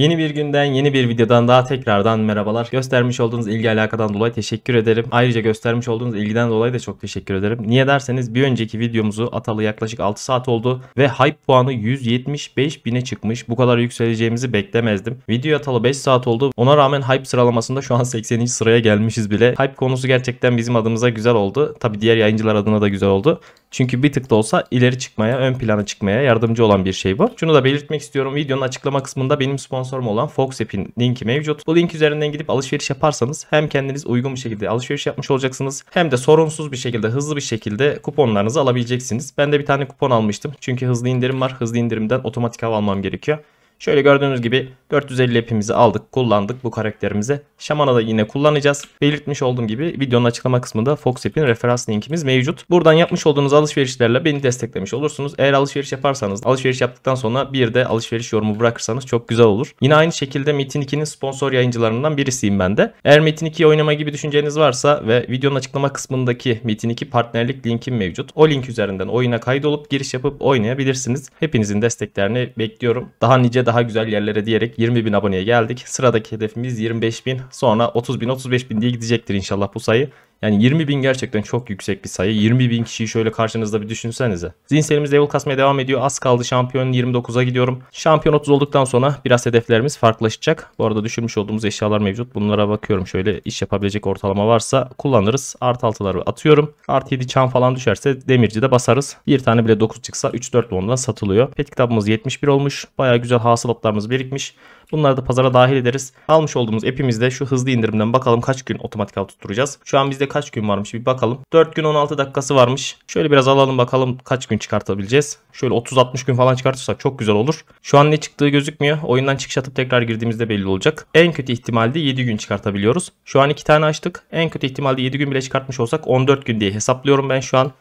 Yeni bir günden yeni bir videodan daha tekrardan merhabalar. Göstermiş olduğunuz ilgi alakadan dolayı teşekkür ederim. Ayrıca göstermiş olduğunuz ilgiden dolayı da çok teşekkür ederim. Niye derseniz bir önceki videomuzu atalı yaklaşık 6 saat oldu ve hype puanı 175 bine çıkmış. Bu kadar yükseleceğimizi beklemezdim. Video atalı 5 saat oldu. Ona rağmen hype sıralamasında şu an 80. sıraya gelmişiz bile. Hype konusu gerçekten bizim adımıza güzel oldu. Tabi diğer yayıncılar adına da güzel oldu. Çünkü bir tık da olsa ileri çıkmaya, ön plana çıkmaya yardımcı olan bir şey bu. Şunu da belirtmek istiyorum. Videonun açıklama kısmında benim sponsor sponsorum olan Fox linki mevcut. Bu link üzerinden gidip alışveriş yaparsanız hem kendiniz uygun bir şekilde alışveriş yapmış olacaksınız hem de sorunsuz bir şekilde hızlı bir şekilde kuponlarınızı alabileceksiniz. Ben de bir tane kupon almıştım. Çünkü hızlı indirim var. Hızlı indirimden otomatik hava almam gerekiyor. Şöyle gördüğünüz gibi 450 epimizi aldık kullandık bu karakterimize. Şaman'a da yine kullanacağız. Belirtmiş olduğum gibi videonun açıklama kısmında Fox App'in referans linkimiz mevcut. Buradan yapmış olduğunuz alışverişlerle beni desteklemiş olursunuz. Eğer alışveriş yaparsanız alışveriş yaptıktan sonra bir de alışveriş yorumu bırakırsanız çok güzel olur. Yine aynı şekilde Metin 2'nin sponsor yayıncılarından birisiyim ben de. Eğer Metin 2'yi oynama gibi düşünceniz varsa ve videonun açıklama kısmındaki Metin 2 partnerlik linkim mevcut. O link üzerinden oyuna kaydolup giriş yapıp oynayabilirsiniz. Hepinizin desteklerini bekliyorum. Daha nice daha daha güzel yerlere diyerek 20 bin aboneye geldik. Sıradaki hedefimiz 25 bin sonra 30 bin 35 bin diye gidecektir inşallah bu sayı. Yani 20 bin gerçekten çok yüksek bir sayı. 20 bin kişiyi şöyle karşınızda bir düşünsenize. Zihinselimiz level kasmaya devam ediyor. Az kaldı şampiyon 29'a gidiyorum. Şampiyon 30 olduktan sonra biraz hedeflerimiz farklılaşacak. Bu arada düşürmüş olduğumuz eşyalar mevcut. Bunlara bakıyorum şöyle iş yapabilecek ortalama varsa kullanırız. Art altıları atıyorum. Art 7 çan falan düşerse demirci de basarız. Bir tane bile 9 çıksa 3-4 bondan satılıyor. Pet kitabımız 71 olmuş. Baya güzel hasılatlarımız birikmiş. Bunları da pazara dahil ederiz. Almış olduğumuz epimizde şu hızlı indirimden bakalım kaç gün otomatik tutturacağız. Şu an bizde kaç gün varmış bir bakalım. 4 gün 16 dakikası varmış. Şöyle biraz alalım bakalım kaç gün çıkartabileceğiz. Şöyle 30-60 gün falan çıkartırsak çok güzel olur. Şu an ne çıktığı gözükmüyor. Oyundan çıkış atıp tekrar girdiğimizde belli olacak. En kötü ihtimalde 7 gün çıkartabiliyoruz. Şu an 2 tane açtık. En kötü ihtimalde 7 gün bile çıkartmış olsak 14 gün diye hesaplıyorum ben şu an.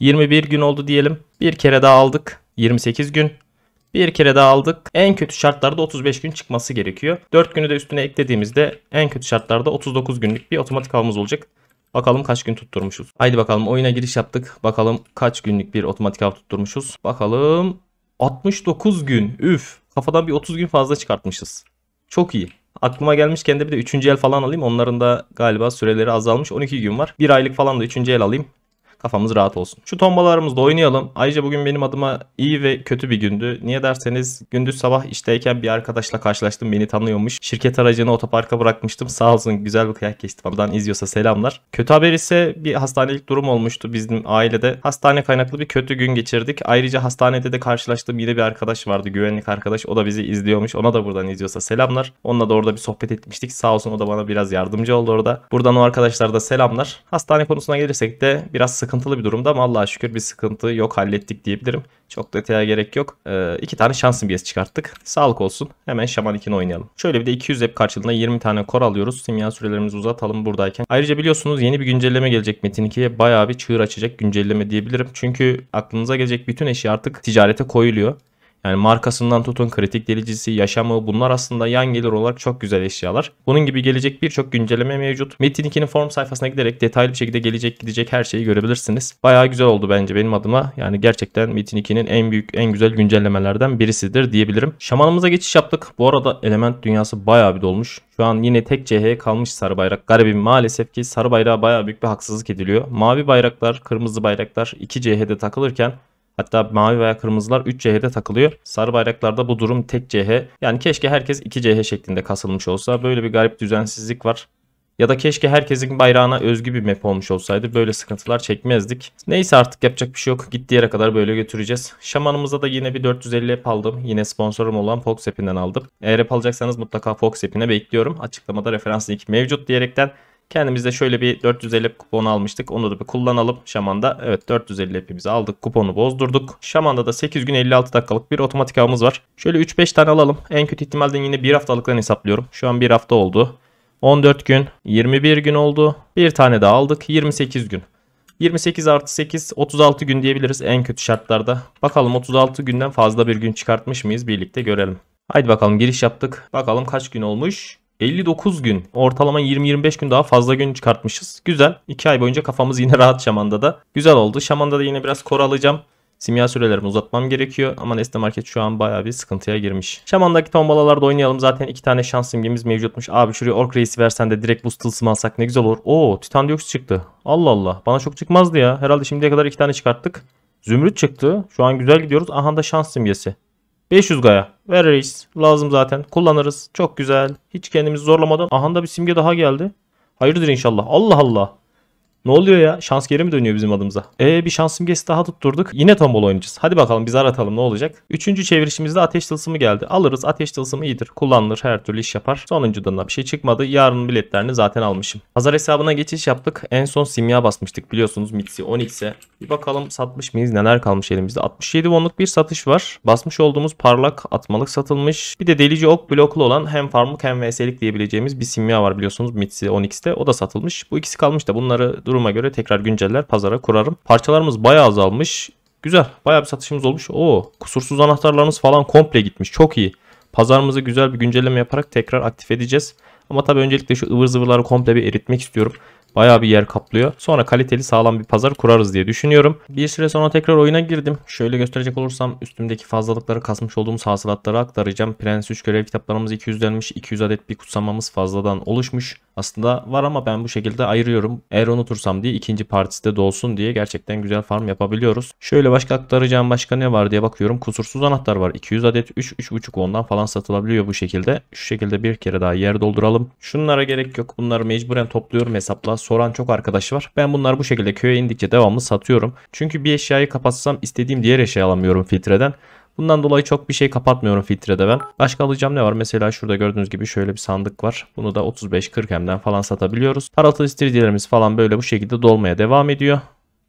21 gün oldu diyelim. Bir kere daha aldık. 28 gün. Bir kere daha aldık. En kötü şartlarda 35 gün çıkması gerekiyor. 4 günü de üstüne eklediğimizde en kötü şartlarda 39 günlük bir otomatik havamız olacak. Bakalım kaç gün tutturmuşuz. Haydi bakalım oyuna giriş yaptık. Bakalım kaç günlük bir otomatik av tutturmuşuz. Bakalım 69 gün. Üf kafadan bir 30 gün fazla çıkartmışız. Çok iyi. Aklıma gelmiş kendi bir de 3. el falan alayım. Onların da galiba süreleri azalmış. 12 gün var. 1 aylık falan da 3. el alayım kafamız rahat olsun. Şu tombalarımızla oynayalım. Ayrıca bugün benim adıma iyi ve kötü bir gündü. Niye derseniz gündüz sabah işteyken bir arkadaşla karşılaştım. Beni tanıyormuş. Şirket aracını otoparka bırakmıştım. Sağ olsun güzel bir kıyak geçti. Buradan izliyorsa selamlar. Kötü haber ise bir hastanelik durum olmuştu bizim ailede. Hastane kaynaklı bir kötü gün geçirdik. Ayrıca hastanede de karşılaştığım yine bir arkadaş vardı. Güvenlik arkadaş. O da bizi izliyormuş. Ona da buradan izliyorsa selamlar. Onunla da orada bir sohbet etmiştik. Sağ olsun o da bana biraz yardımcı oldu orada. Buradan o arkadaşlara da selamlar. Hastane konusuna gelirsek de biraz sıkı sıkıntılı bir durumda ama Allah'a şükür bir sıkıntı yok hallettik diyebilirim. Çok detaya gerek yok. Ee, iki tane şans simgesi çıkarttık. Sağlık olsun. Hemen Şaman 2'ni oynayalım. Şöyle bir de 200 hep karşılığında 20 tane kor alıyoruz. Simya sürelerimizi uzatalım buradayken. Ayrıca biliyorsunuz yeni bir güncelleme gelecek Metin 2'ye. Bayağı bir çığır açacak güncelleme diyebilirim. Çünkü aklınıza gelecek bütün eşya artık ticarete koyuluyor. Yani markasından tutun kritik delicisi, yaşamı bunlar aslında yan gelir olarak çok güzel eşyalar. Bunun gibi gelecek birçok güncelleme mevcut. Metin 2'nin forum sayfasına giderek detaylı bir şekilde gelecek gidecek her şeyi görebilirsiniz. Bayağı güzel oldu bence benim adıma. Yani gerçekten Metin 2'nin en büyük en güzel güncellemelerden birisidir diyebilirim. Şamanımıza geçiş yaptık. Bu arada element dünyası bayağı bir dolmuş. Şu an yine tek CH'ye kalmış sarı bayrak. Garibim maalesef ki sarı bayrağa bayağı büyük bir haksızlık ediliyor. Mavi bayraklar, kırmızı bayraklar 2 CH'de takılırken Hatta mavi veya kırmızılar 3 CH'de takılıyor. Sarı bayraklarda bu durum tek CH. Yani keşke herkes 2 CH şeklinde kasılmış olsa. Böyle bir garip düzensizlik var. Ya da keşke herkesin bayrağına özgü bir map olmuş olsaydı böyle sıkıntılar çekmezdik. Neyse artık yapacak bir şey yok. Gittiği yere kadar böyle götüreceğiz. Şamanımıza da yine bir 450 app aldım. Yine sponsorum olan Foxepinden aldım. Eğer app alacaksanız mutlaka Foxepine bekliyorum. Açıklamada referans link mevcut diyerekten Kendimizde şöyle bir 450 kupon almıştık. Onu da bir kullanalım. Şaman'da evet 450 hepimizi aldık. Kuponu bozdurduk. Şaman'da da 8 gün 56 dakikalık bir otomatik avımız var. Şöyle 3-5 tane alalım. En kötü ihtimalden yine 1 haftalıktan hesaplıyorum. Şu an 1 hafta oldu. 14 gün, 21 gün oldu. Bir tane daha aldık. 28 gün. 28 artı 8 36 gün diyebiliriz en kötü şartlarda. Bakalım 36 günden fazla bir gün çıkartmış mıyız birlikte görelim. Haydi bakalım giriş yaptık. Bakalım kaç gün olmuş. 59 gün ortalama 20-25 gün daha fazla gün çıkartmışız. Güzel. 2 ay boyunca kafamız yine rahat Şaman'da da. Güzel oldu. Şaman'da da yine biraz kor alacağım. Simya sürelerimi uzatmam gerekiyor ama Nesne Market şu an baya bir sıkıntıya girmiş. Şaman'daki tombalalarda oynayalım. Zaten iki tane şans simgemiz mevcutmuş. Abi şuraya Ork Reis'i versen de direkt bu Stılsım'ı alsak ne güzel olur. Oo Titan Diox çıktı. Allah Allah. Bana çok çıkmazdı ya. Herhalde şimdiye kadar iki tane çıkarttık. Zümrüt çıktı. Şu an güzel gidiyoruz. Aha da şans simgesi. 500 gaya. Ver Lazım zaten. Kullanırız. Çok güzel. Hiç kendimizi zorlamadan. Ahanda bir simge daha geldi. Hayırdır inşallah. Allah Allah. Ne oluyor ya? Şans geri mi dönüyor bizim adımıza? Ee bir şans simgesi daha tutturduk. Yine tombol oynayacağız. Hadi bakalım biz aratalım ne olacak? Üçüncü çevirişimizde ateş tılsımı geldi. Alırız ateş tılsımı iyidir. Kullanılır her türlü iş yapar. Sonuncudan da bir şey çıkmadı. Yarın biletlerini zaten almışım. Pazar hesabına geçiş yaptık. En son simya basmıştık biliyorsunuz Mitsi 10x'e. Bir bakalım satmış mıyız? Neler kalmış elimizde? 67 wonluk bir satış var. Basmış olduğumuz parlak atmalık satılmış. Bir de delici ok bloklu olan hem farmlık hem vs'lik diyebileceğimiz bir simya var biliyorsunuz Mitsi 10x'te. O da satılmış. Bu ikisi kalmış da bunları duruma göre tekrar günceller pazara kurarım. Parçalarımız bayağı azalmış. Güzel. Bayağı bir satışımız olmuş. Oo, kusursuz anahtarlarımız falan komple gitmiş. Çok iyi. Pazarımızı güzel bir güncelleme yaparak tekrar aktif edeceğiz. Ama tabii öncelikle şu ıvır zıvırları komple bir eritmek istiyorum. Bayağı bir yer kaplıyor. Sonra kaliteli sağlam bir pazar kurarız diye düşünüyorum. Bir süre sonra tekrar oyuna girdim. Şöyle gösterecek olursam üstümdeki fazlalıkları kasmış olduğumuz hasılatları aktaracağım. Prens 3 görev kitaplarımız 200 200'denmiş. 200 adet bir kutsamamız fazladan oluşmuş aslında var ama ben bu şekilde ayırıyorum. Eğer unutursam diye ikinci partisi de dolsun diye gerçekten güzel farm yapabiliyoruz. Şöyle başka aktaracağım başka ne var diye bakıyorum. Kusursuz anahtar var. 200 adet 3 3.5 ondan falan satılabiliyor bu şekilde. Şu şekilde bir kere daha yer dolduralım. Şunlara gerek yok. Bunları mecburen topluyorum hesapla. Soran çok arkadaş var. Ben bunları bu şekilde köye indikçe devamlı satıyorum. Çünkü bir eşyayı kapatsam istediğim diğer eşya alamıyorum filtreden. Bundan dolayı çok bir şey kapatmıyorum filtrede ben. Başka alacağım ne var? Mesela şurada gördüğünüz gibi şöyle bir sandık var. Bunu da 35-40 hemden falan satabiliyoruz. Paraltı istiridyelerimiz falan böyle bu şekilde dolmaya devam ediyor.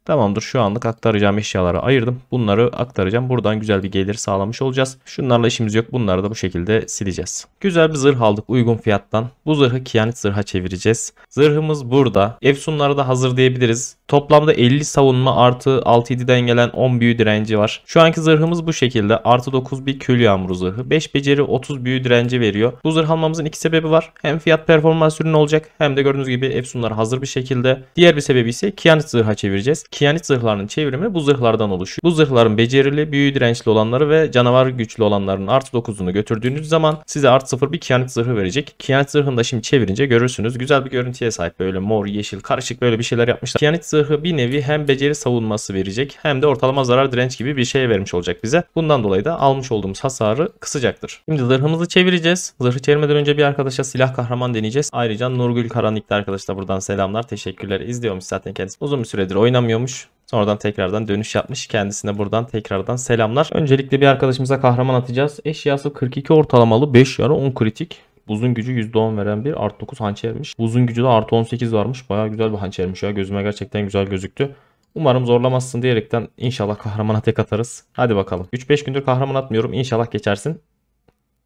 Tamamdır şu anlık aktaracağım eşyaları ayırdım. Bunları aktaracağım. Buradan güzel bir gelir sağlamış olacağız. Şunlarla işimiz yok. Bunları da bu şekilde sileceğiz. Güzel bir zırh aldık uygun fiyattan. Bu zırhı kiyanet zırha çevireceğiz. Zırhımız burada. Efsunları da hazır diyebiliriz. Toplamda 50 savunma artı 6-7'den gelen 10 büyü direnci var. Şu anki zırhımız bu şekilde. Artı 9 bir kül yağmuru zırhı. 5 beceri 30 büyü direnci veriyor. Bu zırh almamızın iki sebebi var. Hem fiyat performans ürünü olacak hem de gördüğünüz gibi Efsunlar hazır bir şekilde. Diğer bir sebebi ise kiyanet zırha çevireceğiz. Kiyanit zırhlarının çevrimi bu zırhlardan oluşuyor. Bu zırhların becerili, büyü dirençli olanları ve canavar güçlü olanların art 9'unu götürdüğünüz zaman size art 0 bir kiyanit zırhı verecek. Kiyanit zırhını da şimdi çevirince görürsünüz. Güzel bir görüntüye sahip böyle mor, yeşil, karışık böyle bir şeyler yapmışlar. Kiyanit zırhı bir nevi hem beceri savunması verecek hem de ortalama zarar direnç gibi bir şey vermiş olacak bize. Bundan dolayı da almış olduğumuz hasarı kısacaktır. Şimdi zırhımızı çevireceğiz. Zırhı çevirmeden önce bir arkadaşa silah kahraman deneyeceğiz. Ayrıca Nurgül Karanlık'ta arkadaşlar buradan selamlar. Teşekkürler. İzliyormuş zaten kendisi. Uzun bir süredir oynamıyormuş koymuş. Sonradan tekrardan dönüş yapmış. Kendisine buradan tekrardan selamlar. Öncelikle bir arkadaşımıza kahraman atacağız. Eşyası 42 ortalamalı 5 yarı 10 kritik. uzun gücü %10 veren bir artı 9 hançermiş. Uzun gücü de artı 18 varmış. Baya güzel bir hançermiş ya. Gözüme gerçekten güzel gözüktü. Umarım zorlamazsın diyerekten inşallah kahramana tek atarız. Hadi bakalım. 3-5 gündür kahraman atmıyorum. İnşallah geçersin.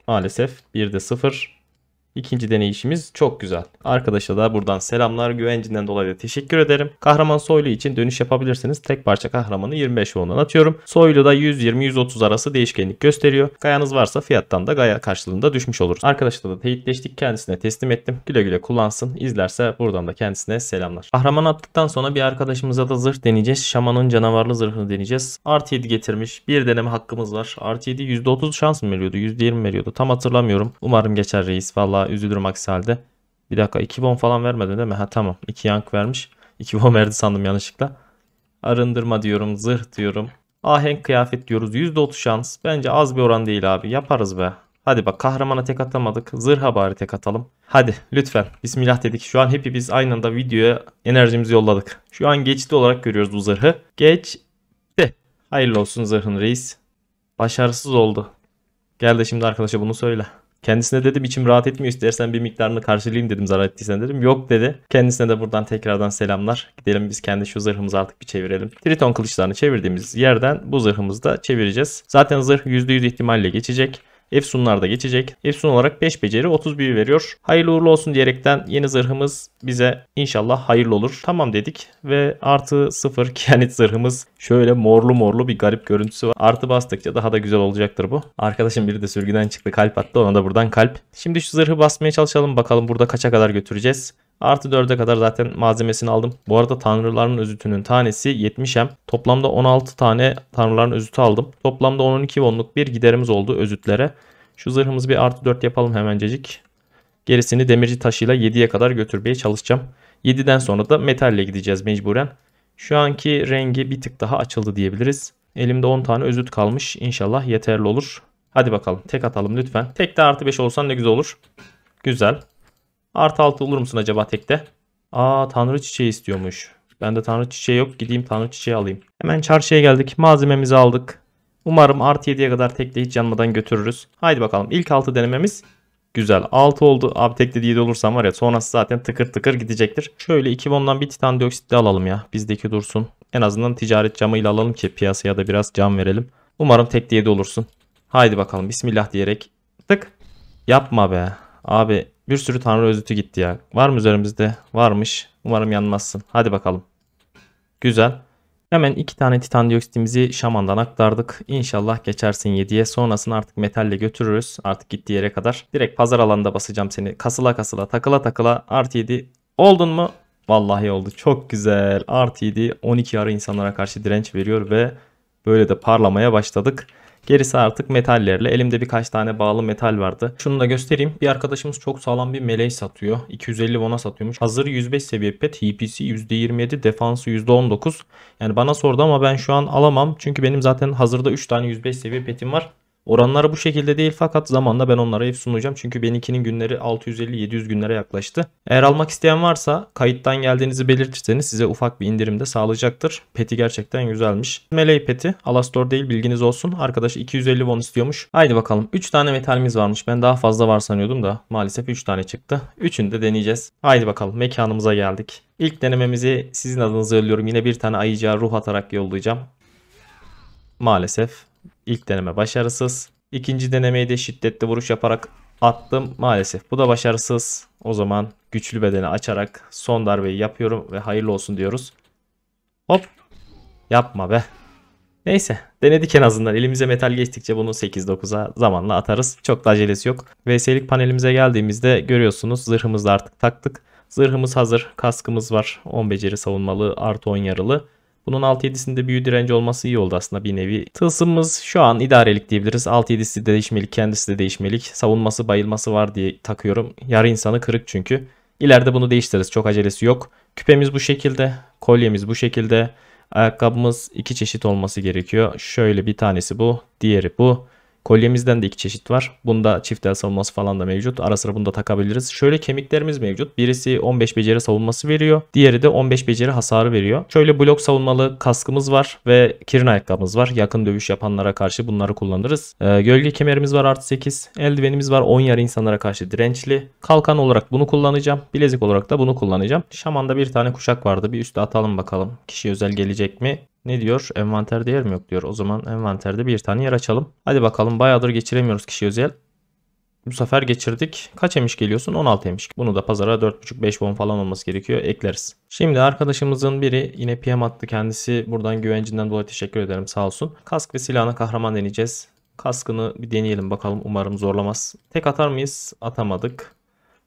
Maalesef 1'de 0. İkinci deneyişimiz çok güzel. Arkadaşa da buradan selamlar. Güvencinden dolayı da teşekkür ederim. Kahraman Soylu için dönüş yapabilirsiniz. Tek parça kahramanı 25 ondan atıyorum. Soylu da 120-130 arası değişkenlik gösteriyor. Gayanız varsa fiyattan da gaya karşılığında düşmüş oluruz. Arkadaşla da teyitleştik. Kendisine teslim ettim. Güle güle kullansın. İzlerse buradan da kendisine selamlar. Kahraman attıktan sonra bir arkadaşımıza da zırh deneyeceğiz. Şamanın canavarlı zırhını deneyeceğiz. Artı 7 getirmiş. Bir deneme hakkımız var. Artı 7 %30 şans mı veriyordu? %20 veriyordu. Tam hatırlamıyorum. Umarım geçer reis. Vallahi Vallahi üzülürüm aksi halde. Bir dakika 2 bon falan vermedi değil mi? Ha tamam 2 yank vermiş. 2 bon verdi sandım yanlışlıkla. Arındırma diyorum zırh diyorum. Ahenk kıyafet diyoruz. %30 şans. Bence az bir oran değil abi. Yaparız be. Hadi bak kahramana tek atamadık. Zırha bari tek atalım. Hadi lütfen. Bismillah dedik. Şu an hepimiz aynı anda videoya enerjimizi yolladık. Şu an geçti olarak görüyoruz bu zırhı. Geçti. Hayırlı olsun zırhın reis. Başarısız oldu. Gel de şimdi arkadaşa bunu söyle. Kendisine dedim içim rahat etmiyor istersen bir miktarını karşılayayım dedim zarar ettiysen dedim. Yok dedi. Kendisine de buradan tekrardan selamlar. Gidelim biz kendi şu zırhımızı artık bir çevirelim. Triton kılıçlarını çevirdiğimiz yerden bu zırhımızı da çevireceğiz. Zaten zırh %100 ihtimalle geçecek. Efsunlar da geçecek. Efsun olarak 5 beceri 30 büyü veriyor. Hayırlı uğurlu olsun diyerekten yeni zırhımız bize inşallah hayırlı olur. Tamam dedik ve artı 0 kianit zırhımız şöyle morlu morlu bir garip görüntüsü var. Artı bastıkça daha da güzel olacaktır bu. Arkadaşım biri de sürgüden çıktı kalp attı ona da buradan kalp. Şimdi şu zırhı basmaya çalışalım bakalım burada kaça kadar götüreceğiz. Artı 4'e kadar zaten malzemesini aldım. Bu arada tanrıların özütünün tanesi 70M. Toplamda 16 tane tanrıların özütü aldım. Toplamda 12 onluk bir giderimiz oldu özütlere. Şu zırhımızı bir artı 4 yapalım hemencecik. Gerisini demirci taşıyla 7'ye kadar götürmeye çalışacağım. 7'den sonra da metalle gideceğiz mecburen. Şu anki rengi bir tık daha açıldı diyebiliriz. Elimde 10 tane özüt kalmış. İnşallah yeterli olur. Hadi bakalım tek atalım lütfen. Tek de artı 5 olsan ne güzel olur. Güzel. Artı 6 olur musun acaba tekte? Aa tanrı çiçeği istiyormuş. Ben de tanrı çiçeği yok. Gideyim tanrı çiçeği alayım. Hemen çarşıya geldik. Malzememizi aldık. Umarım artı 7'ye kadar tekte hiç yanmadan götürürüz. Haydi bakalım. İlk 6 denememiz güzel. 6 oldu. Abi tekte 7 olursam var ya sonrası zaten tıkır tıkır gidecektir. Şöyle 2 bondan bir titan dioksit de alalım ya. Bizdeki dursun. En azından ticaret camıyla alalım ki piyasaya da biraz cam verelim. Umarım tekte 7 olursun. Haydi bakalım. Bismillah diyerek tık. Yapma be. Abi bir sürü tanrı özütü gitti ya. Var mı üzerimizde? Varmış. Umarım yanmazsın. Hadi bakalım. Güzel. Hemen iki tane titan dioksitimizi şamandan aktardık. İnşallah geçersin 7'ye. Sonrasını artık metalle götürürüz. Artık gittiği yere kadar. Direkt pazar alanında basacağım seni. Kasıla kasıla takıla takıla artı 7 oldun mu? Vallahi oldu. Çok güzel. Artı 7 12 yarı insanlara karşı direnç veriyor ve böyle de parlamaya başladık. Gerisi artık metallerle. Elimde birkaç tane bağlı metal vardı. Şunu da göstereyim. Bir arkadaşımız çok sağlam bir meleği satıyor. 250 vona satıyormuş. Hazır 105 seviye pet. HP'si %27. Defansı %19. Yani bana sordu ama ben şu an alamam. Çünkü benim zaten hazırda 3 tane 105 seviye petim var. Oranları bu şekilde değil fakat zamanla ben onlara ev sunacağım. Çünkü benimkinin günleri 650-700 günlere yaklaştı. Eğer almak isteyen varsa kayıttan geldiğinizi belirtirseniz size ufak bir indirim de sağlayacaktır. Peti gerçekten güzelmiş. Melee peti Alastor değil bilginiz olsun. Arkadaş 250 won istiyormuş. Haydi bakalım 3 tane metalimiz varmış. Ben daha fazla var sanıyordum da maalesef 3 tane çıktı. 3'ünü de deneyeceğiz. Haydi bakalım mekanımıza geldik. İlk denememizi sizin adınıza yolluyorum. Yine bir tane ayıcağı ruh atarak yollayacağım. Maalesef İlk deneme başarısız. İkinci denemeyi de şiddetli vuruş yaparak attım. Maalesef bu da başarısız. O zaman güçlü bedeni açarak son darbeyi yapıyorum ve hayırlı olsun diyoruz. Hop. Yapma be. Neyse denedik en azından elimize metal geçtikçe bunu 8-9'a zamanla atarız. Çok da acelesi yok. VS'lik panelimize geldiğimizde görüyorsunuz zırhımızı artık taktık. Zırhımız hazır kaskımız var 10 beceri savunmalı artı 10 yaralı. Bunun 6-7'sinde büyü direnci olması iyi oldu aslında bir nevi. Tılsımımız şu an idarelik diyebiliriz. 6-7'si de değişmelik, kendisi de değişmelik. Savunması, bayılması var diye takıyorum. Yarı insanı kırık çünkü. İleride bunu değiştiririz. Çok acelesi yok. Küpemiz bu şekilde. Kolyemiz bu şekilde. Ayakkabımız iki çeşit olması gerekiyor. Şöyle bir tanesi bu. Diğeri bu. Kolyemizden de iki çeşit var. Bunda çift el savunması falan da mevcut. Ara sıra bunu da takabiliriz. Şöyle kemiklerimiz mevcut. Birisi 15 beceri savunması veriyor. Diğeri de 15 beceri hasarı veriyor. Şöyle blok savunmalı kaskımız var ve kirin ayakkabımız var. Yakın dövüş yapanlara karşı bunları kullanırız. Ee, gölge kemerimiz var artı 8. Eldivenimiz var 10 yarı insanlara karşı dirençli. Kalkan olarak bunu kullanacağım. Bilezik olarak da bunu kullanacağım. Şaman'da bir tane kuşak vardı. Bir üstte atalım bakalım. Kişi özel gelecek mi? Ne diyor? Envanter değer mi yok diyor. O zaman envanterde bir tane yer açalım. Hadi bakalım bayağıdır geçiremiyoruz kişi özel. Bu sefer geçirdik. Kaç emiş geliyorsun? 16 emiş. Bunu da pazara 4,5-5 bon falan olması gerekiyor. Ekleriz. Şimdi arkadaşımızın biri yine PM attı kendisi. Buradan güvencinden dolayı teşekkür ederim sağ olsun. Kask ve silahına kahraman deneyeceğiz. Kaskını bir deneyelim bakalım. Umarım zorlamaz. Tek atar mıyız? Atamadık.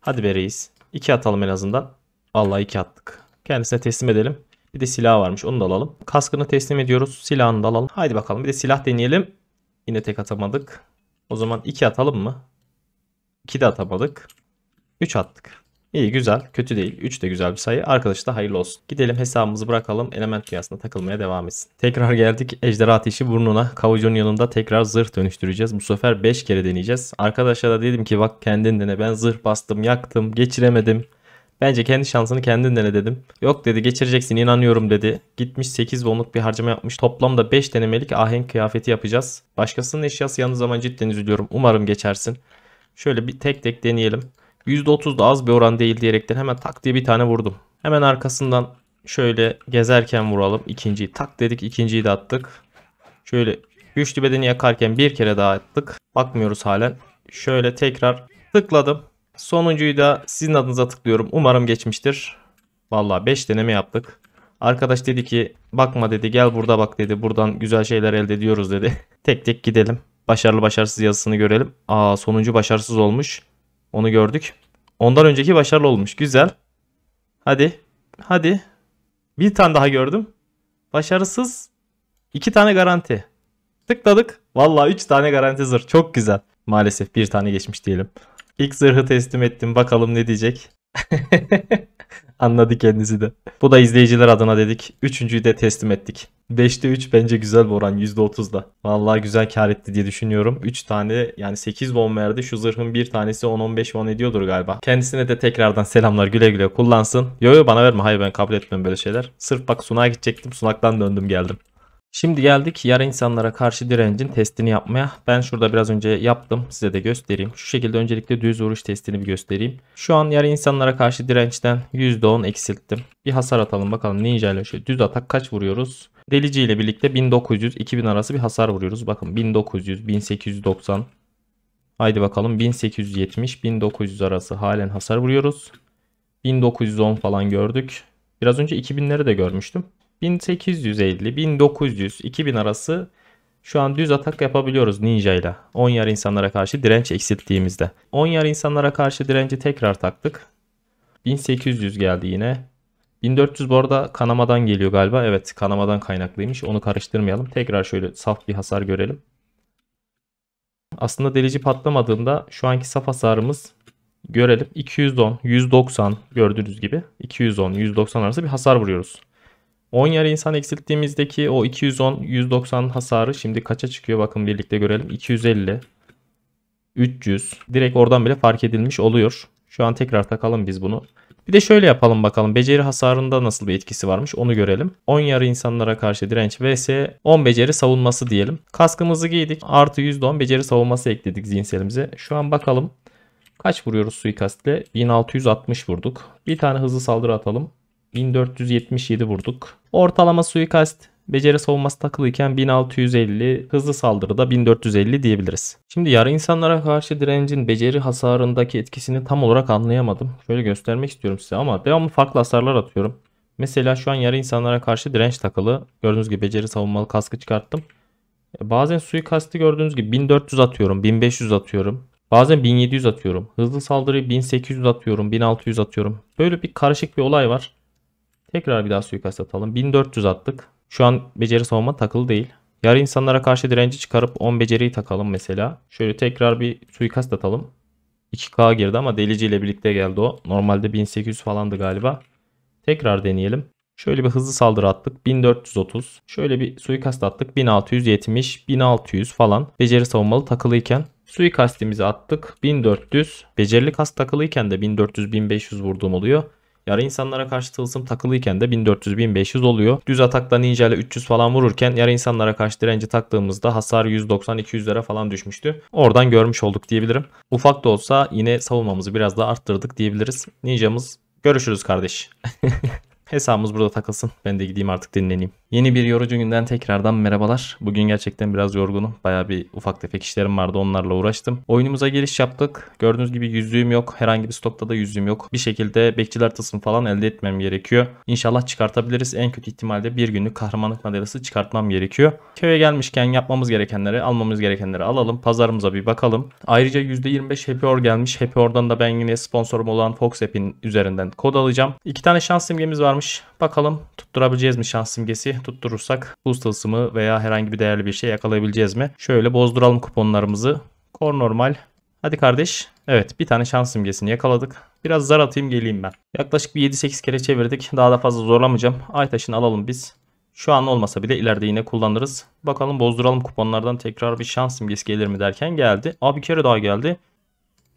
Hadi be reis. 2 atalım en azından. Allah 2 attık. Kendisine teslim edelim. Bir de silah varmış onu da alalım. Kaskını teslim ediyoruz. Silahını da alalım. Haydi bakalım bir de silah deneyelim. Yine tek atamadık. O zaman 2 atalım mı? 2 de atamadık. 3 attık. İyi güzel. Kötü değil. 3 de güzel bir sayı. arkadaşı da hayırlı olsun. Gidelim hesabımızı bırakalım. Element dünyasında takılmaya devam etsin. Tekrar geldik. Ejderha ateşi burnuna. Kavucunun yanında tekrar zırh dönüştüreceğiz. Bu sefer 5 kere deneyeceğiz. da dedim ki bak kendin dene. Ben zırh bastım, yaktım, geçiremedim. Bence kendi şansını kendin dene dedim. Yok dedi geçireceksin inanıyorum dedi. Gitmiş 8 bonluk bir harcama yapmış. Toplamda 5 denemelik ahenk kıyafeti yapacağız. Başkasının eşyası yanı zaman cidden üzülüyorum. Umarım geçersin. Şöyle bir tek tek deneyelim. %30 da az bir oran değil diyerekten hemen tak diye bir tane vurdum. Hemen arkasından şöyle gezerken vuralım. ikinciyi tak dedik ikinciyi de attık. Şöyle güçlü bedeni yakarken bir kere daha attık. Bakmıyoruz halen. Şöyle tekrar tıkladım. Sonuncuyu da sizin adınıza tıklıyorum. Umarım geçmiştir. Valla 5 deneme yaptık. Arkadaş dedi ki bakma dedi gel burada bak dedi. Buradan güzel şeyler elde ediyoruz dedi. tek tek gidelim. Başarılı başarısız yazısını görelim. Aa sonuncu başarısız olmuş. Onu gördük. Ondan önceki başarılı olmuş. Güzel. Hadi. Hadi. Bir tane daha gördüm. Başarısız. İki tane garanti. Tıkladık. Valla üç tane garanti zırh. Çok güzel. Maalesef bir tane geçmiş diyelim. İlk zırhı teslim ettim. Bakalım ne diyecek. Anladı kendisi de. Bu da izleyiciler adına dedik. Üçüncüyü de teslim ettik. 5'te 3 bence güzel bir oran %30'da. Vallahi güzel kar etti diye düşünüyorum. 3 tane yani 8 bon verdi. Şu zırhın bir tanesi 10-15 bon ediyordur galiba. Kendisine de tekrardan selamlar güle güle kullansın. Yo yo bana verme hayır ben kabul etmem böyle şeyler. Sırf bak sunağa gidecektim sunaktan döndüm geldim. Şimdi geldik yara insanlara karşı direncin testini yapmaya. Ben şurada biraz önce yaptım. Size de göstereyim. Şu şekilde öncelikle düz vuruş testini bir göstereyim. Şu an yara insanlara karşı dirençten %10 eksilttim. Bir hasar atalım bakalım ninja ile şöyle düz atak kaç vuruyoruz? Delici ile birlikte 1900-2000 arası bir hasar vuruyoruz. Bakın 1900-1890. Haydi bakalım 1870-1900 arası halen hasar vuruyoruz. 1910 falan gördük. Biraz önce 2000'leri de görmüştüm. 1850, 1900, 2000 arası şu an düz atak yapabiliyoruz ninja ile. 10 yar insanlara karşı direnç eksilttiğimizde. 10 yar insanlara karşı direnci tekrar taktık. 1800 geldi yine. 1400 bu arada kanamadan geliyor galiba. Evet kanamadan kaynaklıymış. Onu karıştırmayalım. Tekrar şöyle saf bir hasar görelim. Aslında delici patlamadığında şu anki saf hasarımız görelim. 210, 190 gördüğünüz gibi. 210, 190 arası bir hasar vuruyoruz. 10 yarı insan eksilttiğimizdeki o 210 190 hasarı şimdi kaça çıkıyor bakın birlikte görelim. 250 300 direkt oradan bile fark edilmiş oluyor. Şu an tekrar takalım biz bunu. Bir de şöyle yapalım bakalım beceri hasarında nasıl bir etkisi varmış onu görelim. 10 yarı insanlara karşı direnç vs 10 beceri savunması diyelim. Kaskımızı giydik artı %10 beceri savunması ekledik zihinselimize. Şu an bakalım kaç vuruyoruz suikastle 1660 vurduk. Bir tane hızlı saldırı atalım. 1477 vurduk. Ortalama suikast Beceri savunması takılıyken 1650, hızlı saldırıda 1450 diyebiliriz. Şimdi yarı insanlara karşı direncin beceri hasarındaki etkisini tam olarak anlayamadım. Şöyle göstermek istiyorum size ama devamlı farklı hasarlar atıyorum. Mesela şu an yarı insanlara karşı direnç takılı. Gördüğünüz gibi beceri savunmalı kaskı çıkarttım. E, bazen suikastı gördüğünüz gibi 1400 atıyorum, 1500 atıyorum. Bazen 1700 atıyorum. Hızlı saldırıyı 1800 atıyorum, 1600 atıyorum. Böyle bir karışık bir olay var. Tekrar bir daha suikast atalım. 1400 attık. Şu an beceri savunma takılı değil. Yarı insanlara karşı direnci çıkarıp 10 beceriyi takalım mesela. Şöyle tekrar bir suikast atalım. 2K girdi ama deliciyle birlikte geldi o. Normalde 1800 falandı galiba. Tekrar deneyelim. Şöyle bir hızlı saldırı attık. 1430. Şöyle bir suikast attık. 1670, 1600 falan. Beceri savunmalı takılıyken. Suikastimizi attık. 1400. Becerili kas takılıyken de 1400-1500 vurduğum oluyor. Yarı insanlara karşı tılsım takılıyken de 1400-1500 oluyor. Düz atakla ninja ile 300 falan vururken yarı insanlara karşı direnci taktığımızda hasar 190-200'lere falan düşmüştü. Oradan görmüş olduk diyebilirim. Ufak da olsa yine savunmamızı biraz daha arttırdık diyebiliriz. Ninjamız görüşürüz kardeş. Hesabımız burada takılsın. Ben de gideyim artık dinleneyim. Yeni bir yorucu günden tekrardan merhabalar. Bugün gerçekten biraz yorgunum. Baya bir ufak tefek işlerim vardı onlarla uğraştım. Oyunumuza giriş yaptık. Gördüğünüz gibi yüzlüğüm yok. Herhangi bir stokta da yüzlüğüm yok. Bir şekilde bekçiler tasım falan elde etmem gerekiyor. İnşallah çıkartabiliriz. En kötü ihtimalde bir günlük kahramanlık madalyası çıkartmam gerekiyor. Köye gelmişken yapmamız gerekenleri, almamız gerekenleri alalım. Pazarımıza bir bakalım. Ayrıca %25 Happy Hour gelmiş. Happy Hour'dan da ben yine sponsorum olan Fox App'in üzerinden kod alacağım. İki tane şans simgemiz varmış. Bakalım tutturabileceğiz mi şans simgesi? tutturursak buz ısımı veya herhangi bir değerli bir şey yakalayabileceğiz mi? Şöyle bozduralım kuponlarımızı. Kor normal. Hadi kardeş. Evet bir tane şans simgesini yakaladık. Biraz zar atayım geleyim ben. Yaklaşık bir 7-8 kere çevirdik. Daha da fazla zorlamayacağım. Ay taşını alalım biz. Şu an olmasa bile ileride yine kullanırız. Bakalım bozduralım kuponlardan tekrar bir şans simgesi gelir mi derken geldi. Abi bir kere daha geldi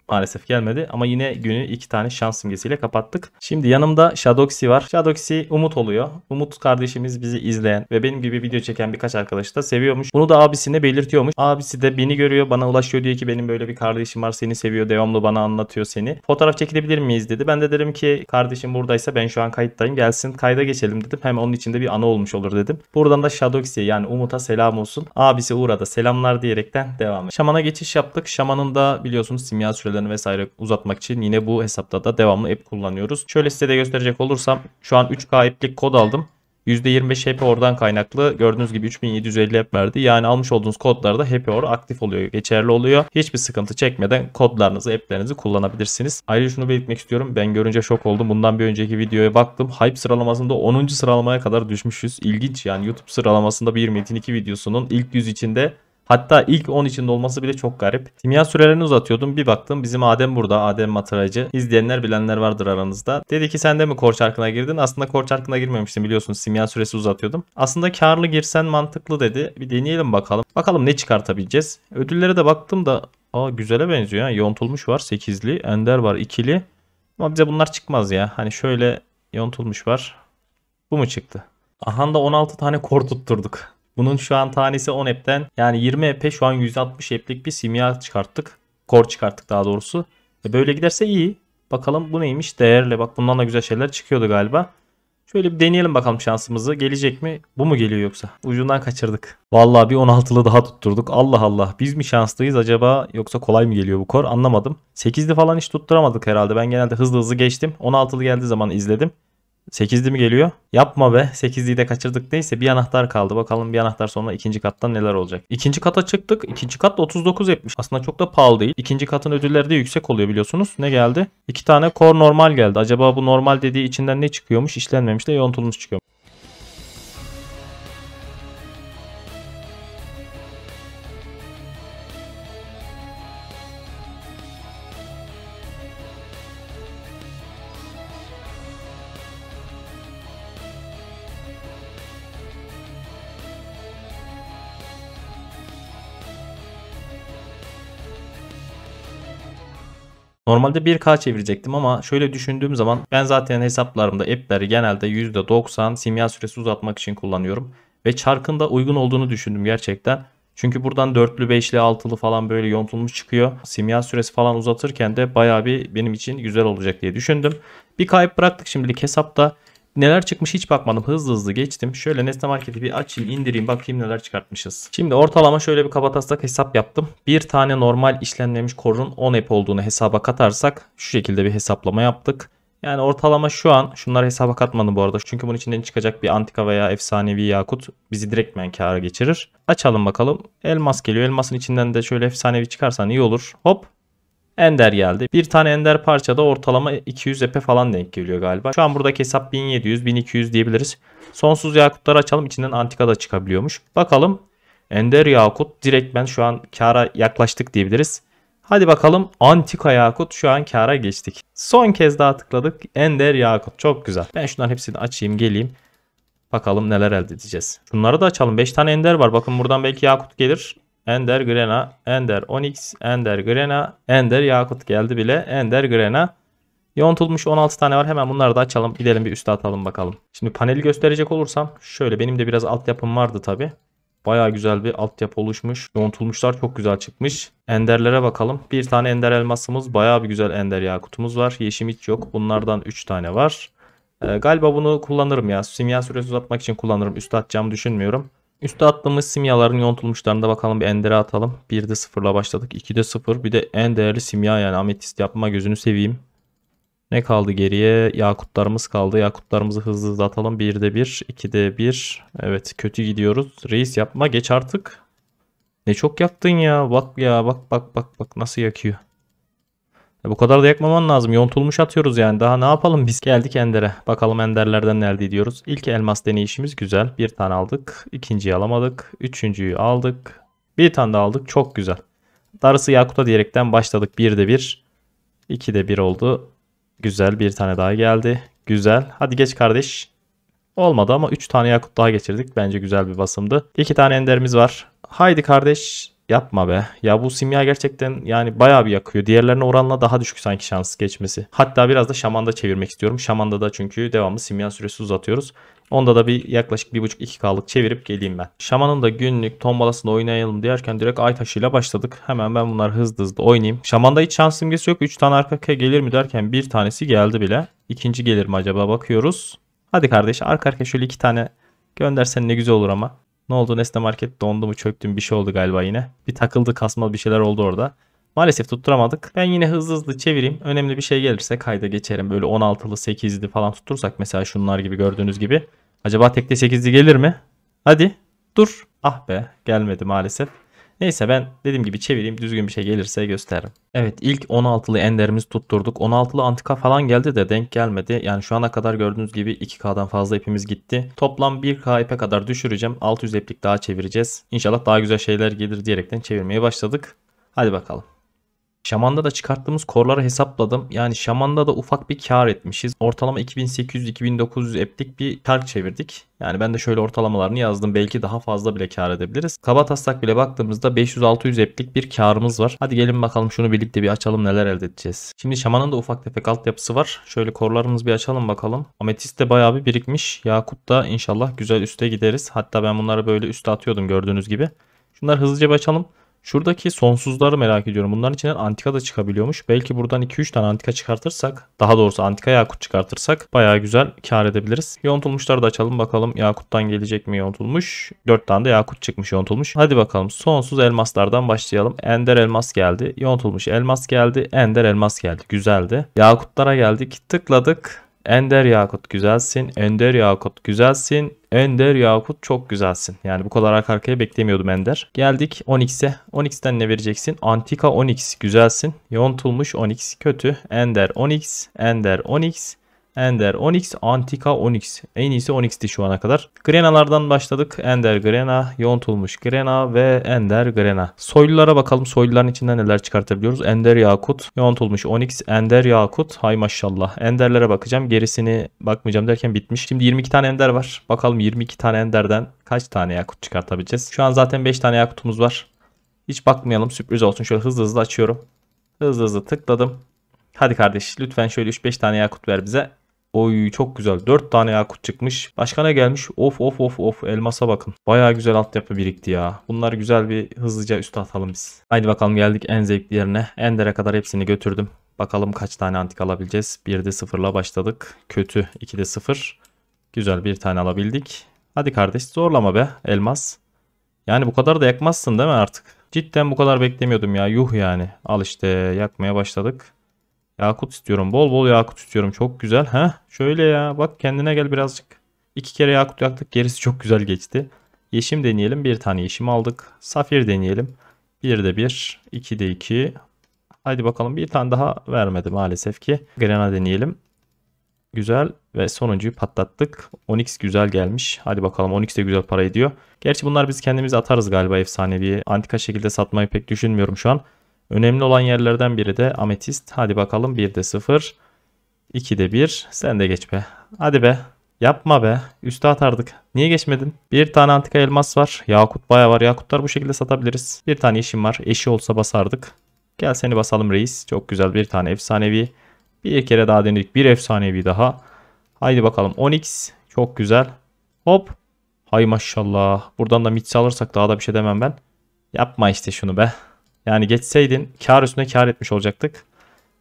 maalesef gelmedi. Ama yine günü iki tane şans simgesiyle kapattık. Şimdi yanımda Shadoxi var. Shadoxi Umut oluyor. Umut kardeşimiz bizi izleyen ve benim gibi video çeken birkaç arkadaş da seviyormuş. Bunu da abisine belirtiyormuş. Abisi de beni görüyor bana ulaşıyor diyor ki benim böyle bir kardeşim var seni seviyor devamlı bana anlatıyor seni. Fotoğraf çekilebilir miyiz dedi. Ben de dedim ki kardeşim buradaysa ben şu an kayıttayım gelsin kayda geçelim dedim. Hem onun içinde bir ana olmuş olur dedim. Buradan da Shadoxi'ye yani Umut'a selam olsun. Abisi Uğur'a da selamlar diyerekten devam ediyor. Şaman'a geçiş yaptık. Şaman'ın da biliyorsunuz simya süreleri sürelerini vesaire uzatmak için yine bu hesapta da devamlı app kullanıyoruz. Şöyle size de gösterecek olursam şu an 3K app'lik kod aldım. %25 happy oradan kaynaklı gördüğünüz gibi 3750 app verdi. Yani almış olduğunuz kodlarda happy or aktif oluyor, geçerli oluyor. Hiçbir sıkıntı çekmeden kodlarınızı, app'lerinizi kullanabilirsiniz. Ayrıca şunu belirtmek istiyorum. Ben görünce şok oldum. Bundan bir önceki videoya baktım. Hype sıralamasında 10. sıralamaya kadar düşmüşüz. İlginç yani YouTube sıralamasında 1 Metin 2 videosunun ilk 100 içinde Hatta ilk 10 içinde olması bile çok garip. Simya sürelerini uzatıyordum. Bir baktım bizim Adem burada. Adem Mataracı. İzleyenler bilenler vardır aranızda. Dedi ki sen de mi kor çarkına girdin? Aslında kor çarkına girmemiştim biliyorsun. Simya süresi uzatıyordum. Aslında karlı girsen mantıklı dedi. Bir deneyelim bakalım. Bakalım ne çıkartabileceğiz. Ödüllere de baktım da Aa güzele benziyor ya. Yontulmuş var 8'li. Ender var 2'li. Ama bize bunlar çıkmaz ya. Hani şöyle yontulmuş var. Bu mu çıktı? Ahanda 16 tane kor tutturduk. Bunun şu an tanesi 10 app'ten yani 20 app'e şu an 160 app'lik bir simya çıkarttık. Core çıkarttık daha doğrusu. E böyle giderse iyi. Bakalım bu neymiş değerli. Bak bundan da güzel şeyler çıkıyordu galiba. Şöyle bir deneyelim bakalım şansımızı. Gelecek mi? Bu mu geliyor yoksa? Ucundan kaçırdık. Vallahi bir 16'lı daha tutturduk. Allah Allah. Biz mi şanslıyız acaba yoksa kolay mı geliyor bu kor? Anlamadım. 8'li falan hiç tutturamadık herhalde. Ben genelde hızlı hızlı geçtim. 16'lı geldiği zaman izledim. 8'li mi geliyor? Yapma be. 8'liyi de kaçırdık. Neyse bir anahtar kaldı. Bakalım bir anahtar sonra ikinci katta neler olacak. İkinci kata çıktık. İkinci kat 39 etmiş. Aslında çok da pahalı değil. İkinci katın ödülleri de yüksek oluyor biliyorsunuz. Ne geldi? İki tane core normal geldi. Acaba bu normal dediği içinden ne çıkıyormuş? İşlenmemiş de yontulmuş çıkıyor. Normalde 1K çevirecektim ama şöyle düşündüğüm zaman ben zaten hesaplarımda app'leri genelde %90 simya süresi uzatmak için kullanıyorum. Ve çarkın da uygun olduğunu düşündüm gerçekten. Çünkü buradan dörtlü, beşli, altılı falan böyle yontulmuş çıkıyor. Simya süresi falan uzatırken de baya bir benim için güzel olacak diye düşündüm. Bir kayıp bıraktık şimdilik hesapta neler çıkmış hiç bakmadım. Hızlı hızlı geçtim. Şöyle Nesne Market'i bir açayım indireyim bakayım neler çıkartmışız. Şimdi ortalama şöyle bir kabataslak hesap yaptım. Bir tane normal işlemlemiş korun 10 app olduğunu hesaba katarsak şu şekilde bir hesaplama yaptık. Yani ortalama şu an şunları hesaba katmadım bu arada. Çünkü bunun içinden çıkacak bir antika veya efsanevi yakut bizi direktmen kâra geçirir. Açalım bakalım. Elmas geliyor. Elmasın içinden de şöyle efsanevi çıkarsan iyi olur. Hop Ender geldi. Bir tane Ender parçada ortalama 200 ep falan denk geliyor galiba. Şu an buradaki hesap 1700-1200 diyebiliriz. Sonsuz yakutları açalım. İçinden antika da çıkabiliyormuş. Bakalım Ender yakut direkt ben şu an kara yaklaştık diyebiliriz. Hadi bakalım antika yakut şu an kara geçtik. Son kez daha tıkladık. Ender yakut çok güzel. Ben şunların hepsini açayım geleyim. Bakalım neler elde edeceğiz. Bunları da açalım. 5 tane ender var. Bakın buradan belki yakut gelir. Ender Grena, Ender Onyx, Ender Grena, Ender Yakut geldi bile. Ender Grena. Yontulmuş 16 tane var. Hemen bunları da açalım. Gidelim bir üste atalım bakalım. Şimdi paneli gösterecek olursam şöyle benim de biraz altyapım vardı tabi. Baya güzel bir altyapı oluşmuş. Yontulmuşlar çok güzel çıkmış. Enderlere bakalım. Bir tane ender elmasımız. Baya bir güzel ender yakutumuz var. Yeşim hiç yok. Bunlardan 3 tane var. Ee, galiba bunu kullanırım ya. Simya süresi uzatmak için kullanırım. Üste atacağımı düşünmüyorum. Üste attığımız simyaların yontulmuşlarında bakalım bir endere atalım. 1'de 0'la başladık. 2'de 0. Bir de en değerli simya yani ametist yapma gözünü seveyim. Ne kaldı geriye? Yakutlarımız kaldı. Yakutlarımızı hızlı hızlı atalım. 1'de 1, 2'de 1. Evet kötü gidiyoruz. Reis yapma geç artık. Ne çok yaktın ya. Bak ya bak bak bak bak nasıl yakıyor bu kadar da yakmaman lazım. Yontulmuş atıyoruz yani. Daha ne yapalım biz? Geldik Ender'e. Bakalım Ender'lerden nerede elde ediyoruz. İlk elmas deneyişimiz güzel. Bir tane aldık. İkinciyi alamadık. Üçüncüyü aldık. Bir tane de aldık. Çok güzel. Darısı Yakut'a diyerekten başladık. Bir de bir. İki de bir oldu. Güzel. Bir tane daha geldi. Güzel. Hadi geç kardeş. Olmadı ama 3 tane yakut daha geçirdik. Bence güzel bir basımdı. 2 tane enderimiz var. Haydi kardeş Yapma be. Ya bu simya gerçekten yani bayağı bir yakıyor. Diğerlerine oranla daha düşük sanki şans geçmesi. Hatta biraz da şamanda çevirmek istiyorum. Şamanda da çünkü devamlı simya süresi uzatıyoruz. Onda da bir yaklaşık 1.5-2K'lık çevirip geleyim ben. Şamanın da günlük tombalasını oynayalım derken direkt ay taşıyla başladık. Hemen ben bunları hızlı hızlı oynayayım. Şamanda hiç şans simgesi yok. 3 tane arka gelir mi derken bir tanesi geldi bile. İkinci gelir mi acaba bakıyoruz. Hadi kardeş arka arkaya şöyle 2 tane göndersen ne güzel olur ama. Ne oldu Nesne Market dondu mu çöktü mü bir şey oldu galiba yine. Bir takıldı kasma bir şeyler oldu orada. Maalesef tutturamadık. Ben yine hızlı hızlı çevireyim. Önemli bir şey gelirse kayda geçerim. Böyle 16'lı 8'li falan tutursak mesela şunlar gibi gördüğünüz gibi. Acaba tekte 8'li gelir mi? Hadi dur. Ah be gelmedi maalesef. Neyse ben dediğim gibi çevireyim düzgün bir şey gelirse gösteririm. Evet ilk 16'lı enderimizi tutturduk. 16'lı antika falan geldi de denk gelmedi. Yani şu ana kadar gördüğünüz gibi 2K'dan fazla ipimiz gitti. Toplam 1K ipe kadar düşüreceğim. 600 eplik daha çevireceğiz. İnşallah daha güzel şeyler gelir diyerekten çevirmeye başladık. Hadi bakalım. Şaman'da da çıkarttığımız korları hesapladım. Yani Şaman'da da ufak bir kar etmişiz. Ortalama 2800-2900 eplik bir kar çevirdik. Yani ben de şöyle ortalamalarını yazdım. Belki daha fazla bile kar edebiliriz. Kaba taslak bile baktığımızda 500-600 eplik bir karımız var. Hadi gelin bakalım şunu birlikte bir açalım neler elde edeceğiz. Şimdi Şaman'ın da ufak tefek altyapısı var. Şöyle korlarımızı bir açalım bakalım. Ametist de bayağı bir birikmiş. Yakut da inşallah güzel üste gideriz. Hatta ben bunları böyle üste atıyordum gördüğünüz gibi. Şunları hızlıca bir açalım. Şuradaki sonsuzları merak ediyorum. Bunların içinden antika da çıkabiliyormuş. Belki buradan 2-3 tane antika çıkartırsak, daha doğrusu antika yakut çıkartırsak bayağı güzel kar edebiliriz. Yontulmuşları da açalım bakalım yakuttan gelecek mi yontulmuş. 4 tane de yakut çıkmış yontulmuş. Hadi bakalım sonsuz elmaslardan başlayalım. Ender elmas geldi. Yontulmuş elmas geldi. Ender elmas geldi. Güzeldi. Yakutlara geldik. Tıkladık. Ender Yakut güzelsin. Ender Yakut güzelsin. Ender Yakut çok güzelsin. Yani bu kadar arka arkaya beklemiyordum Ender. Geldik 10x'e. 10x'ten ne vereceksin? Antika 10x güzelsin. Yontulmuş 10x kötü. Ender 10x. Ender 10x. Ender 10x, Antika 10x. En iyisi 10x'ti şu ana kadar. Grenalardan başladık. Ender Grena, yontulmuş Grena ve Ender Grena. Soylulara bakalım. Soyluların içinden neler çıkartabiliyoruz? Ender Yakut, yontulmuş 10x, Ender Yakut. Hay maşallah. Enderlere bakacağım. Gerisini bakmayacağım derken bitmiş. Şimdi 22 tane Ender var. Bakalım 22 tane Ender'den kaç tane Yakut çıkartabileceğiz? Şu an zaten 5 tane Yakut'umuz var. Hiç bakmayalım. Sürpriz olsun. Şöyle hızlı hızlı açıyorum. Hızlı hızlı tıkladım. Hadi kardeş lütfen şöyle 3-5 tane yakut ver bize. Oy çok güzel. 4 tane yakut çıkmış. Başka ne gelmiş? Of of of of. Elmasa bakın. Baya güzel altyapı birikti ya. Bunlar güzel bir hızlıca üst atalım biz. Haydi bakalım geldik en zevkli yerine. Ender'e kadar hepsini götürdüm. Bakalım kaç tane antik alabileceğiz. 1'de 0'la başladık. Kötü 2'de 0. Güzel bir tane alabildik. Hadi kardeş zorlama be elmas. Yani bu kadar da yakmazsın değil mi artık? Cidden bu kadar beklemiyordum ya. Yuh yani. Al işte yakmaya başladık. Yakut istiyorum. Bol bol yakut istiyorum. Çok güzel. Ha? Şöyle ya. Bak kendine gel birazcık. İki kere yakut yaktık. Gerisi çok güzel geçti. Yeşim deneyelim. Bir tane yeşim aldık. Safir deneyelim. Bir de bir. iki de iki. Haydi bakalım. Bir tane daha vermedi maalesef ki. Grena deneyelim. Güzel ve sonuncuyu patlattık. Onyx güzel gelmiş. Hadi bakalım Onyx de güzel para ediyor. Gerçi bunlar biz kendimiz atarız galiba efsanevi. Antika şekilde satmayı pek düşünmüyorum şu an. Önemli olan yerlerden biri de ametist. Hadi bakalım 1'de 0. 2'de 1. Sen de geç be. Hadi be. Yapma be. Üste atardık. Niye geçmedin? Bir tane antika elmas var. Yakut baya var. Yakutlar bu şekilde satabiliriz. Bir tane işim var. Eşi olsa basardık. Gel seni basalım reis. Çok güzel bir tane efsanevi. Bir kere daha denedik. Bir efsanevi daha. Haydi bakalım. 10x. Çok güzel. Hop. Hay maşallah. Buradan da mitsi alırsak daha da bir şey demem ben. Yapma işte şunu be. Yani geçseydin kar üstüne kar etmiş olacaktık.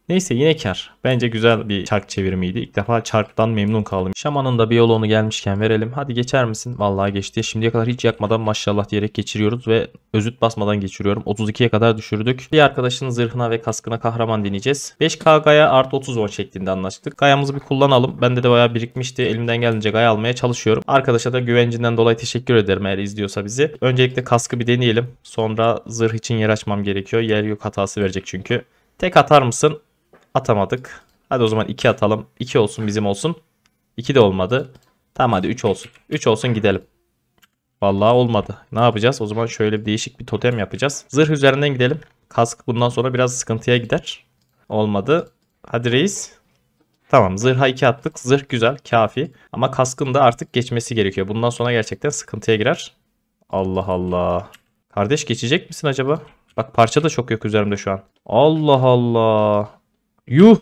Neyse yine kar. Bence güzel bir çark çevirmeydi. İlk defa çarktan memnun kaldım. Şamanın da bir yolunu gelmişken verelim. Hadi geçer misin? Vallahi geçti. Şimdiye kadar hiç yakmadan maşallah diyerek geçiriyoruz ve özüt basmadan geçiriyorum. 32'ye kadar düşürdük. Bir arkadaşın zırhına ve kaskına kahraman deneyeceğiz. 5K gaya artı 30 on şeklinde anlaştık. Gayamızı bir kullanalım. Bende de bayağı birikmişti. Elimden geldiğince gaya almaya çalışıyorum. Arkadaşa da güvencinden dolayı teşekkür ederim eğer izliyorsa bizi. Öncelikle kaskı bir deneyelim. Sonra zırh için yer açmam gerekiyor. Yer yok hatası verecek çünkü. Tek atar mısın? Atamadık. Hadi o zaman 2 atalım. 2 olsun bizim olsun. 2 de olmadı. Tamam hadi 3 olsun. 3 olsun gidelim. Vallahi olmadı. Ne yapacağız? O zaman şöyle bir değişik bir totem yapacağız. Zırh üzerinden gidelim. Kask bundan sonra biraz sıkıntıya gider. Olmadı. Hadi reis. Tamam zırha 2 attık. Zırh güzel kafi. Ama kaskın da artık geçmesi gerekiyor. Bundan sonra gerçekten sıkıntıya girer. Allah Allah. Kardeş geçecek misin acaba? Bak parça da çok yok üzerimde şu an. Allah Allah. Yuh.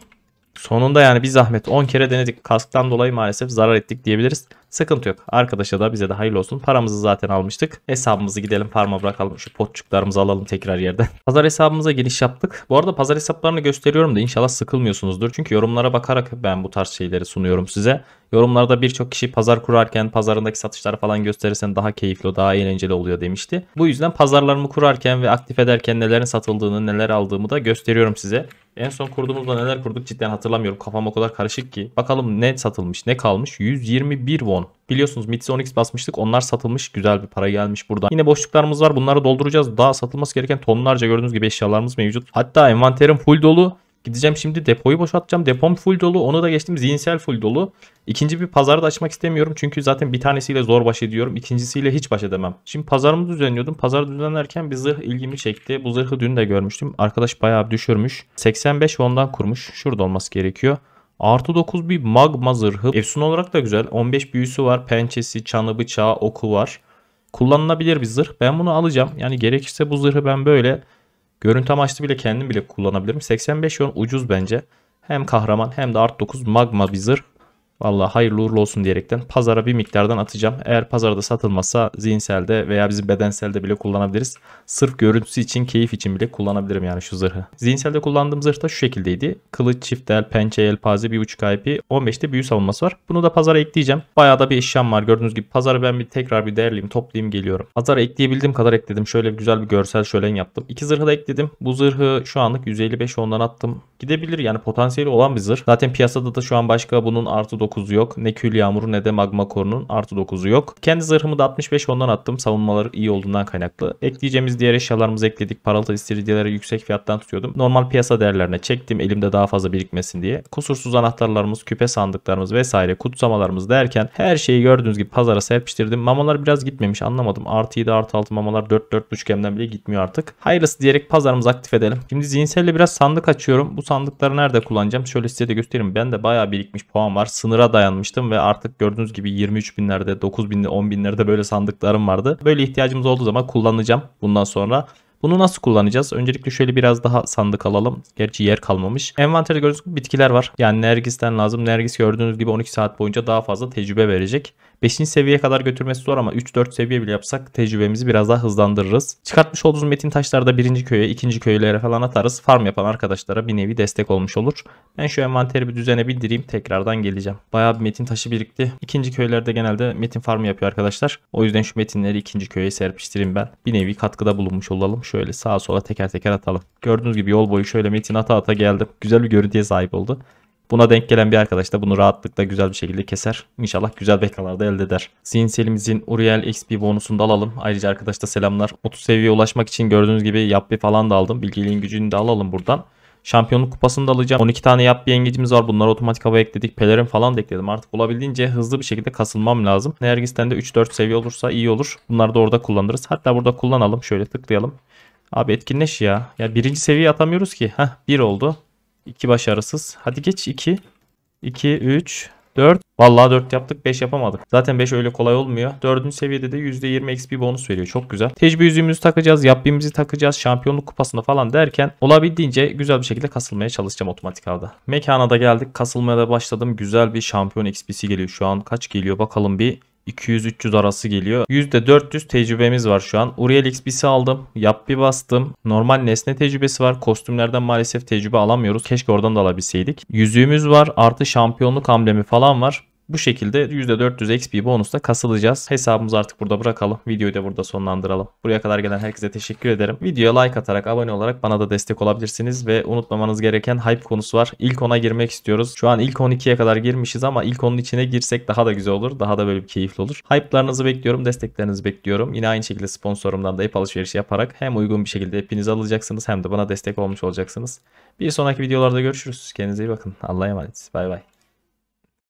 Sonunda yani bir zahmet 10 kere denedik. Kasktan dolayı maalesef zarar ettik diyebiliriz. Sıkıntı yok. Arkadaşa da bize de hayırlı olsun. Paramızı zaten almıştık. Hesabımızı gidelim farma bırakalım. Şu potçuklarımızı alalım tekrar yerden. Pazar hesabımıza giriş yaptık. Bu arada pazar hesaplarını gösteriyorum da inşallah sıkılmıyorsunuzdur. Çünkü yorumlara bakarak ben bu tarz şeyleri sunuyorum size. Yorumlarda birçok kişi pazar kurarken pazarındaki satışları falan gösterirsen daha keyifli, daha eğlenceli oluyor demişti. Bu yüzden pazarlarımı kurarken ve aktif ederken nelerin satıldığını, neler aldığımı da gösteriyorum size. En son kurduğumuzda neler kurduk cidden hatırlamıyorum. Kafam o kadar karışık ki. Bakalım ne satılmış, ne kalmış. 121 won Midson. Biliyorsunuz Midson X basmıştık. Onlar satılmış. Güzel bir para gelmiş buradan. Yine boşluklarımız var. Bunları dolduracağız. Daha satılması gereken tonlarca gördüğünüz gibi eşyalarımız mevcut. Hatta envanterim full dolu. Gideceğim şimdi depoyu boşaltacağım. Depom full dolu. Onu da geçtim. Zihinsel full dolu. İkinci bir pazarı da açmak istemiyorum. Çünkü zaten bir tanesiyle zor baş ediyorum. İkincisiyle hiç baş edemem. Şimdi pazarımı düzenliyordum. Pazar düzenlerken bir zırh ilgimi çekti. Bu zırhı dün de görmüştüm. Arkadaş bayağı düşürmüş. 85 ondan kurmuş. Şurada olması gerekiyor. Artı 9 bir magma zırhı. Efsun olarak da güzel. 15 büyüsü var. Pençesi, çanı, bıçağı, oku var. Kullanılabilir bir zırh. Ben bunu alacağım. Yani gerekirse bu zırhı ben böyle görüntü amaçlı bile kendim bile kullanabilirim. 85 yon ucuz bence. Hem kahraman hem de artı 9 magma bir zırh. Vallahi hayırlı uğurlu olsun diyerekten pazara bir miktardan atacağım. Eğer pazarda satılmazsa zihinselde veya bizim bedenselde bile kullanabiliriz. Sırf görüntüsü için, keyif için bile kullanabilirim yani şu zırhı. Zihinselde kullandığım zırh da şu şekildeydi. Kılıç, çift el, pençe, elpaze, 1.5 IP, 15'te büyü savunması var. Bunu da pazara ekleyeceğim. Bayağı da bir eşyam var. Gördüğünüz gibi pazara ben bir tekrar bir değerliyim, toplayayım geliyorum. Pazara ekleyebildiğim kadar ekledim. Şöyle güzel bir görsel şölen yaptım. İki zırhı da ekledim. Bu zırhı şu anlık 155 ondan attım gidebilir. Yani potansiyeli olan bir zırh. Zaten piyasada da şu an başka bunun artı 9'u yok. Ne kül yağmuru ne de magma korunun artı 9'u yok. Kendi zırhımı da 65 ondan attım. Savunmaları iyi olduğundan kaynaklı. Ekleyeceğimiz diğer eşyalarımızı ekledik. Paralata istiridyeleri yüksek fiyattan tutuyordum. Normal piyasa değerlerine çektim elimde daha fazla birikmesin diye. Kusursuz anahtarlarımız, küpe sandıklarımız vesaire kutsamalarımız derken her şeyi gördüğünüz gibi pazara serpiştirdim. Mamalar biraz gitmemiş anlamadım. Artı 7 artı 6 mamalar 4-4.5 gemden bile gitmiyor artık. Hayırlısı diyerek pazarımızı aktif edelim. Şimdi zihinselle biraz sandık açıyorum. Bu sandık sandıkları nerede kullanacağım? Şöyle size de göstereyim. Ben de bayağı birikmiş puan var. Sınıra dayanmıştım ve artık gördüğünüz gibi 23 binlerde, 9 binde, 10 binlerde böyle sandıklarım vardı. Böyle ihtiyacımız olduğu zaman kullanacağım bundan sonra. Bunu nasıl kullanacağız? Öncelikle şöyle biraz daha sandık alalım. Gerçi yer kalmamış. Envanterde gördüğünüz gibi bitkiler var. Yani Nergis'ten lazım. Nergis gördüğünüz gibi 12 saat boyunca daha fazla tecrübe verecek. 5. seviyeye kadar götürmesi zor ama 3-4 seviye bile yapsak tecrübemizi biraz daha hızlandırırız. Çıkartmış olduğumuz metin taşları da birinci köye, ikinci köylere falan atarız. Farm yapan arkadaşlara bir nevi destek olmuş olur. Ben şu envanteri bir düzene bindireyim tekrardan geleceğim. Bayağı bir metin taşı birikti. İkinci köylerde genelde metin farmı yapıyor arkadaşlar. O yüzden şu metinleri ikinci köye serpiştireyim ben. Bir nevi katkıda bulunmuş olalım. Şu şöyle sağa sola teker teker atalım. Gördüğünüz gibi yol boyu şöyle metin ata ata geldim. Güzel bir görüntüye sahip oldu. Buna denk gelen bir arkadaş da bunu rahatlıkla güzel bir şekilde keser. İnşallah güzel bekalarda elde eder. Sinselimizin Uriel XP bonusunu da alalım. Ayrıca arkadaş da selamlar. 30 seviyeye ulaşmak için gördüğünüz gibi yapbi falan da aldım. Bilgeliğin gücünü de alalım buradan. Şampiyonluk kupasını da alacağım. 12 tane yap bir yengecimiz var. Bunları otomatik hava ekledik. Pelerin falan da ekledim. Artık olabildiğince hızlı bir şekilde kasılmam lazım. Nergis'ten de 3-4 seviye olursa iyi olur. Bunları da orada kullanırız. Hatta burada kullanalım. Şöyle tıklayalım. Abi etkinleş ya. Ya birinci seviye atamıyoruz ki. Heh bir oldu. İki başarısız. Hadi geç iki. İki, üç, dört. Vallahi dört yaptık. Beş yapamadık. Zaten beş öyle kolay olmuyor. Dördüncü seviyede de yüzde yirmi XP bonus veriyor. Çok güzel. Tecrübe yüzüğümüzü takacağız. Yapbimizi takacağız. Şampiyonluk kupasında falan derken olabildiğince güzel bir şekilde kasılmaya çalışacağım otomatik avda. Mekana da geldik. Kasılmaya da başladım. Güzel bir şampiyon XP'si geliyor. Şu an kaç geliyor bakalım bir 200-300 arası geliyor. %400 tecrübemiz var şu an. Uriel XB'si aldım. Yap bir bastım. Normal nesne tecrübesi var. Kostümlerden maalesef tecrübe alamıyoruz. Keşke oradan da alabilseydik. Yüzüğümüz var. Artı şampiyonluk amblemi falan var. Bu şekilde %400 XP bonusla kasılacağız. Hesabımızı artık burada bırakalım. Videoyu da burada sonlandıralım. Buraya kadar gelen herkese teşekkür ederim. Videoya like atarak abone olarak bana da destek olabilirsiniz. Ve unutmamanız gereken hype konusu var. İlk 10'a girmek istiyoruz. Şu an ilk 12'ye kadar girmişiz ama ilk 10'un içine girsek daha da güzel olur. Daha da böyle bir keyifli olur. Hype'larınızı bekliyorum. Desteklerinizi bekliyorum. Yine aynı şekilde sponsorumdan da app alışverişi yaparak hem uygun bir şekilde app'inizi alacaksınız hem de bana destek olmuş olacaksınız. Bir sonraki videolarda görüşürüz. Kendinize iyi bakın. Allah'a emanet. Bay bay.